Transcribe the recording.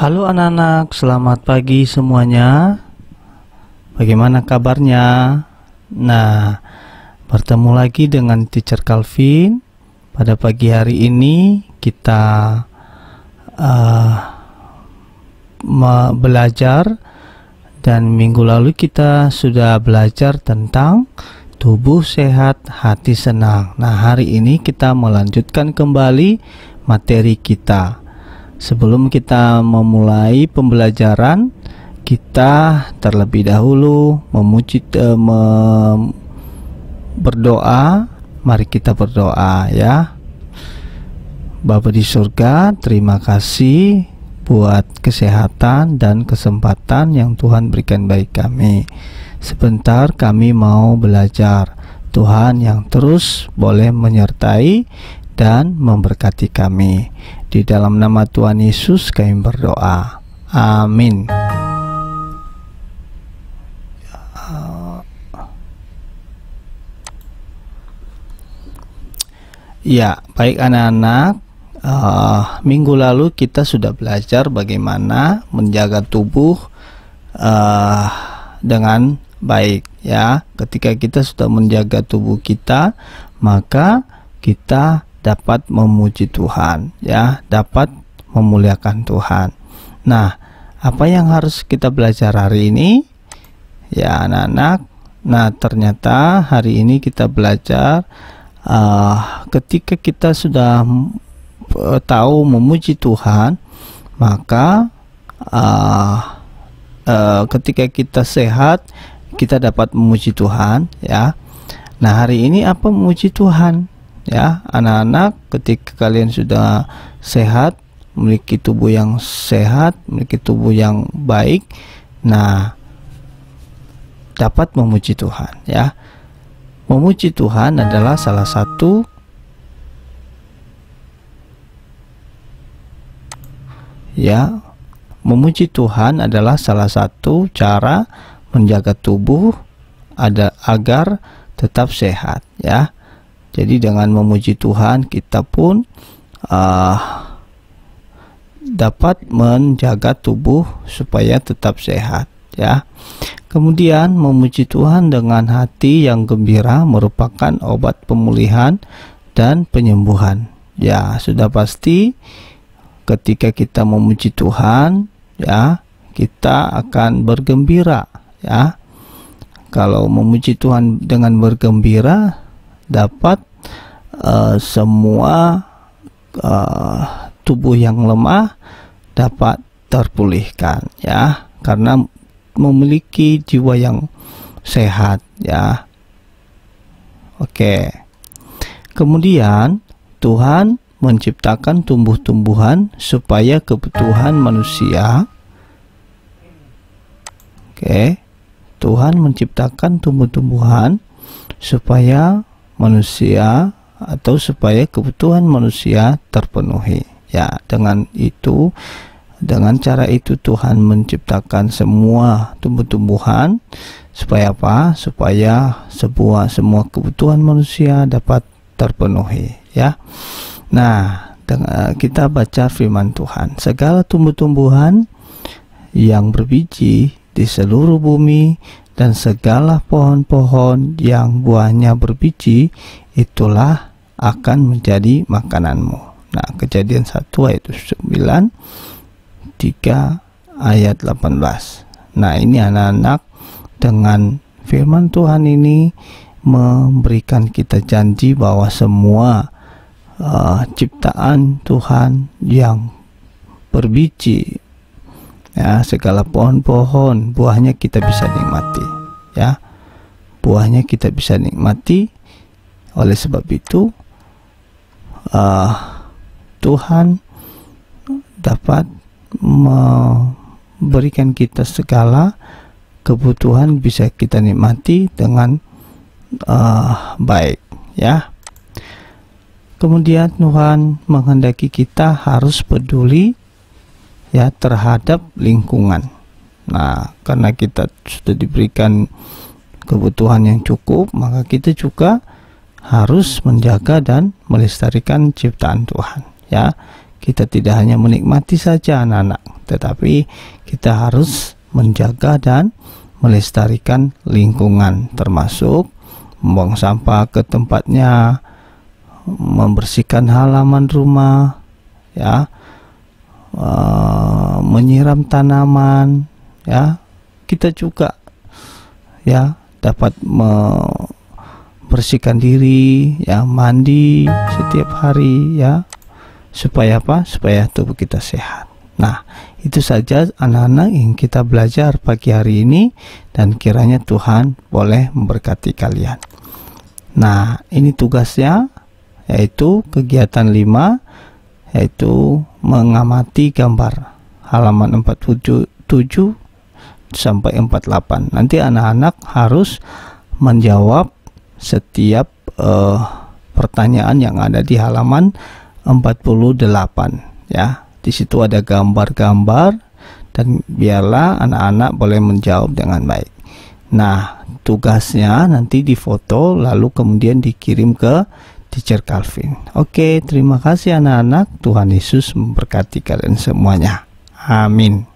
Halo anak-anak, selamat pagi semuanya. Bagaimana kabarnya? Nah, bertemu lagi dengan teacher Calvin. Pada pagi hari ini kita uh, belajar dan minggu lalu kita sudah belajar tentang tubuh sehat, hati senang. Nah, hari ini kita melanjutkan kembali materi kita. Sebelum kita memulai pembelajaran, kita terlebih dahulu memuji uh, me, berdoa. Mari kita berdoa ya. Bapa di surga, terima kasih buat kesehatan dan kesempatan yang Tuhan berikan baik kami. Sebentar kami mau belajar. Tuhan yang terus boleh menyertai dan memberkati kami. Di dalam nama Tuhan Yesus kami berdoa. Amin. Ya, baik anak-anak, uh, minggu lalu kita sudah belajar bagaimana menjaga tubuh uh, dengan baik ya. Ketika kita sudah menjaga tubuh kita, maka kita dapat memuji Tuhan, ya, dapat memuliakan Tuhan. Nah, apa yang harus kita belajar hari ini? Ya, anak-anak. Nah, ternyata hari ini kita belajar uh, ketika kita sudah uh, tahu memuji Tuhan, maka uh, uh, ketika kita sehat, kita dapat memuji Tuhan, ya. Nah, hari ini apa memuji Tuhan? ya anak-anak ketika kalian sudah sehat memiliki tubuh yang sehat memiliki tubuh yang baik nah dapat memuji Tuhan ya memuji Tuhan adalah salah satu ya memuji Tuhan adalah salah satu cara menjaga tubuh ada agar tetap sehat ya jadi dengan memuji Tuhan kita pun uh, dapat menjaga tubuh supaya tetap sehat ya. Kemudian memuji Tuhan dengan hati yang gembira merupakan obat pemulihan dan penyembuhan. Ya, sudah pasti ketika kita memuji Tuhan ya, kita akan bergembira ya. Kalau memuji Tuhan dengan bergembira dapat uh, semua uh, tubuh yang lemah dapat terpulihkan ya karena memiliki jiwa yang sehat ya Oke kemudian Tuhan menciptakan tumbuh-tumbuhan supaya kebutuhan manusia Oke Tuhan menciptakan tumbuh-tumbuhan supaya manusia atau supaya kebutuhan manusia terpenuhi. Ya, dengan itu dengan cara itu Tuhan menciptakan semua tumbuh-tumbuhan supaya apa? Supaya sebuah semua kebutuhan manusia dapat terpenuhi, ya. Nah, eh, kita baca firman Tuhan. Segala tumbuh-tumbuhan yang berbiji di seluruh bumi dan segala pohon-pohon yang buahnya berbiji itulah akan menjadi makananmu. Nah, kejadian 1 ayat 9 3 ayat 18. Nah, ini anak-anak dengan firman Tuhan ini memberikan kita janji bahwa semua uh, ciptaan Tuhan yang berbiji ya segala pohon-pohon buahnya kita bisa nikmati ya buahnya kita bisa nikmati oleh sebab itu uh, Tuhan dapat memberikan kita segala kebutuhan bisa kita nikmati dengan uh, baik ya kemudian Tuhan menghendaki kita harus peduli ya terhadap lingkungan. Nah, karena kita sudah diberikan kebutuhan yang cukup, maka kita juga harus menjaga dan melestarikan ciptaan Tuhan, ya. Kita tidak hanya menikmati saja anak-anak, tetapi kita harus menjaga dan melestarikan lingkungan termasuk membuang sampah ke tempatnya, membersihkan halaman rumah, ya. Eh, menyiram tanaman ya kita juga ya dapat membersihkan diri ya mandi setiap hari ya supaya apa supaya tubuh kita sehat Nah, itu saja anak-anak yang kita belajar pagi hari ini dan kiranya Tuhan boleh memberkati kalian. Nah, ini tugasnya yaitu kegiatan 5 yaitu mengamati gambar halaman 47 sampai 48. Nanti anak-anak harus menjawab setiap uh, pertanyaan yang ada di halaman 48 ya. Di situ ada gambar-gambar dan biarlah anak-anak boleh menjawab dengan baik. Nah, tugasnya nanti difoto lalu kemudian dikirim ke teacher Calvin. Oke, terima kasih anak-anak. Tuhan Yesus memberkati kalian semuanya. Amin.